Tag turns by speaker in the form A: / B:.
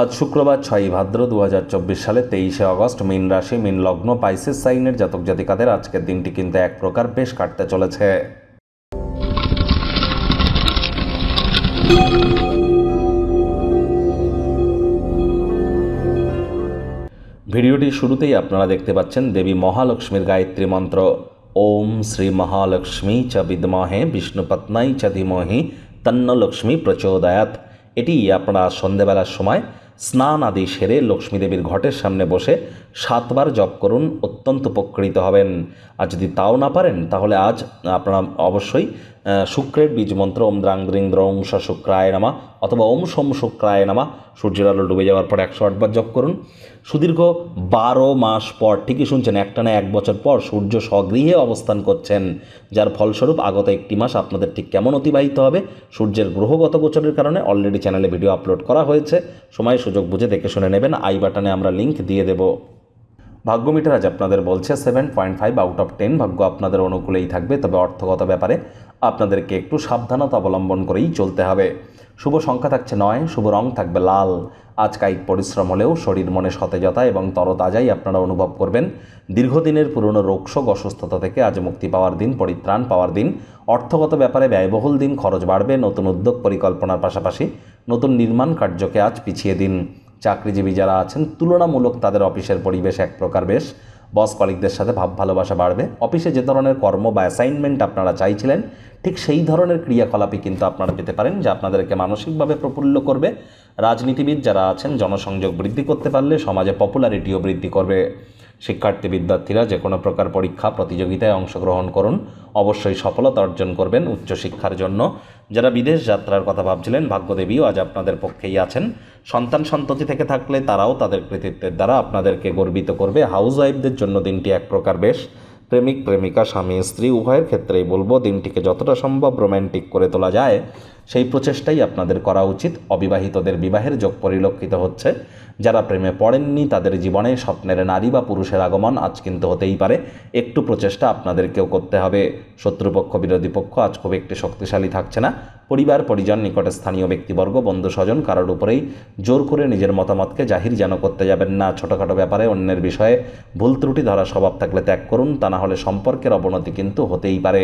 A: আজ শুক্রবার ছয়ই ভাদ্র দু সালে তেইশে অগস্ট মিন রাশি মিন লগ্ন পাইসিস সাইনের জাতক জাতিকাদের আজকের দিনটি কিন্তু এক প্রকার বেশ কাটতে চলেছে ভিডিওটি শুরুতেই আপনারা দেখতে পাচ্ছেন দেবী মহালক্ষ্মীর গায়ত্রী মন্ত্র ওম শ্রী মহালক্ষ্মী চ বিদমহে বিষ্ণুপত্নাই চ ধিমহি তন্নলক্ষ্মী প্রচোদয়াত এটি আপনারা সন্ধেবেলার সময় স্নান আদি সেরে লক্ষ্মীদেবীর ঘটের সামনে বসে সাতবার জপ করুন অত্যন্ত উপকৃত হবেন আর যদি তাও না পারেন তাহলে আজ আপনারা অবশ্যই শুক্রের বীজ মন্ত্র ওম দ্রাং দ্রিং দ্রং শুক্রায় নামা অথবা ওম সোম শুক্রায় নামা সূর্যের আলো ডুবে যাওয়ার পর একশো আটবার জপ করুন সুদীর্ঘ বারো মাস পর ঠিকই শুনছেন না এক বছর পর সূর্য স্বগৃহে অবস্থান করছেন যার ফলস্বরূপ আগত একটি মাস আপনাদের ঠিক কেমন অতিবাহিত হবে সূর্যের গ্রহগত গোচরের কারণে অলরেডি চ্যানেলে ভিডিও আপলোড করা হয়েছে সময় সুযোগ বুঝে দেখে শুনে নেবেন আই বাটনে আমরা লিঙ্ক দিয়ে দেবো ভাগ্য মিটার আজ আপনাদের বলছে seven point five out of ten ভাগ্য আপনাদের অনুকূলেই থাকবে তবে অর্থগত ব্যাপারে আপনাদেরকে একটু সাবধানতা অবলম্বন করেই চলতে হবে শুভ সংখ্যা থাকছে নয় শুভ রং থাকবে লাল আজ কায়িক পরিশ্রম হলেও শরীর মনে সতেজতা এবং তরতাজাই আপনারা অনুভব করবেন দীর্ঘদিনের পুরনো রোগশোক অসুস্থতা থেকে আজ মুক্তি পাওয়ার দিন পরিত্রাণ পাওয়ার দিন অর্থগত ব্যাপারে ব্যয়বহুল দিন খরচ বাড়বে নতুন উদ্যোগ পরিকল্পনার পাশাপাশি নতুন নির্মাণ কার্যকে আজ পিছিয়ে দিন চাকরিজীবী যারা আছেন তুলনামূলক তাদের অফিসের পরিবেশ এক প্রকার বেশ বস কলিকদের সাথে ভাব ভালোবাসা বাড়বে অফিসে যে ধরনের কর্ম বা অ্যাসাইনমেন্ট আপনারা চাইছিলেন ঠিক সেই ধরনের ক্রিয়াকলাপই কিন্তু আপনারা পেতে পারেন যা আপনাদেরকে মানসিকভাবে প্রফুল্ল করবে রাজনীতিবিদ যারা আছেন জনসংযোগ বৃদ্ধি করতে পারলে সমাজে পপুলারিটিও বৃদ্ধি করবে শিক্ষার্থী বিদ্যার্থীরা যে কোনো প্রকার পরীক্ষা প্রতিযোগিতায় অংশগ্রহণ করুন অবশ্যই সফলতা অর্জন করবেন উচ্চশিক্ষার জন্য যারা বিদেশ যাত্রার কথা ভাবছিলেন ভাগ্যদেবীও আজ আপনাদের পক্ষেই আছেন সন্তান সন্ততি থেকে থাকলে তারাও তাদের কৃতিত্বের দ্বারা আপনাদেরকে গর্বিত করবে হাউস ওয়াইফদের জন্য দিনটি এক প্রকার বেশ প্রেমিক প্রেমিকা স্বামী স্ত্রী উভয়ের ক্ষেত্রেই বলবো দিনটিকে যতটা সম্ভব রোম্যান্টিক করে তোলা যায় সেই প্রচেষ্টাই আপনাদের করা উচিত অবিবাহিতদের বিবাহের যোগ পরিলক্ষিত হচ্ছে যারা প্রেমে পড়েননি তাদের জীবনে স্বপ্নের নারী বা পুরুষের আগমন আজ কিন্তু হতেই পারে একটু প্রচেষ্টা আপনাদেরকেও করতে হবে শত্রুপক্ষ বিরোধী পক্ষ আজ খুব একটি শক্তিশালী থাকছে না পরিবার পরিজন নিকটে স্থানীয় ব্যক্তিবর্গ বন্ধু স্বজন কারোর উপরেই জোর করে নিজের মতামতকে জাহির যেন করতে যাবেন না ছোটোখাটো ব্যাপারে অন্যের বিষয়ে ভুল ত্রুটি ধরা স্বভাব থাকলে ত্যাগ করুন তা না হলে সম্পর্কের অবনতি কিন্তু হতেই পারে